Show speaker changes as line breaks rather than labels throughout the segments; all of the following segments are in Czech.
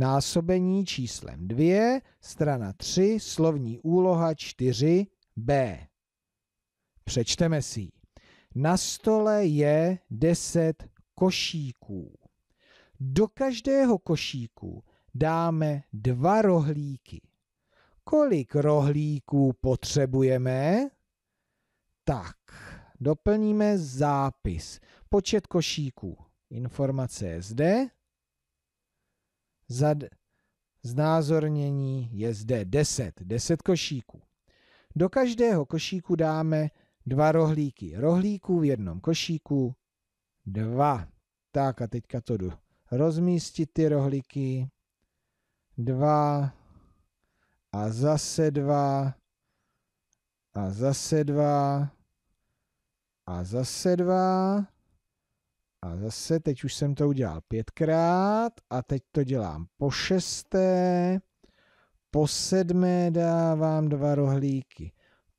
násobení číslem 2, strana 3, slovní úloha 4b. Přečteme si ji. Na stole je 10 košíků. Do každého košíku dáme dva rohlíky. Kolik rohlíků potřebujeme? Tak, doplníme zápis. Počet košíků. Informace je zde za znázornění je zde 10, 10 košíků. Do každého košíku dáme dva rohlíky. Rohlíků v jednom košíku, dva. Tak a teďka to jdu rozmístit ty rohlíky. Dva a zase dva a zase dva a zase dva. A zase teď už jsem to udělal pětkrát a teď to dělám po šesté, po sedmé dávám dva rohlíky,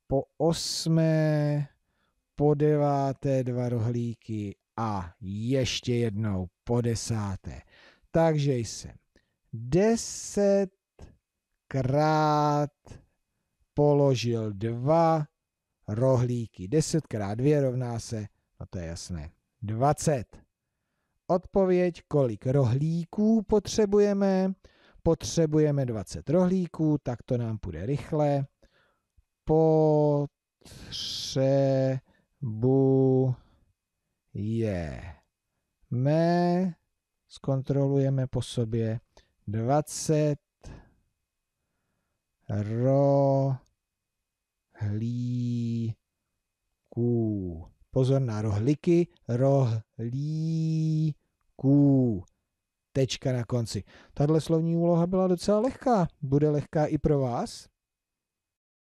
po osmé, po deváté dva rohlíky a ještě jednou po desáté. Takže jsem desetkrát položil dva rohlíky. Desetkrát dvě rovná se, no to je jasné, 20. Odpověď, kolik rohlíků potřebujeme. Potřebujeme 20 rohlíků, tak to nám půjde rychle. Potřebujeme, zkontrolujeme po sobě, 20 rohlíků pozor na rohlíky, rohlíků. Tečka na konci. Tahle slovní úloha byla docela lehká. Bude lehká i pro vás?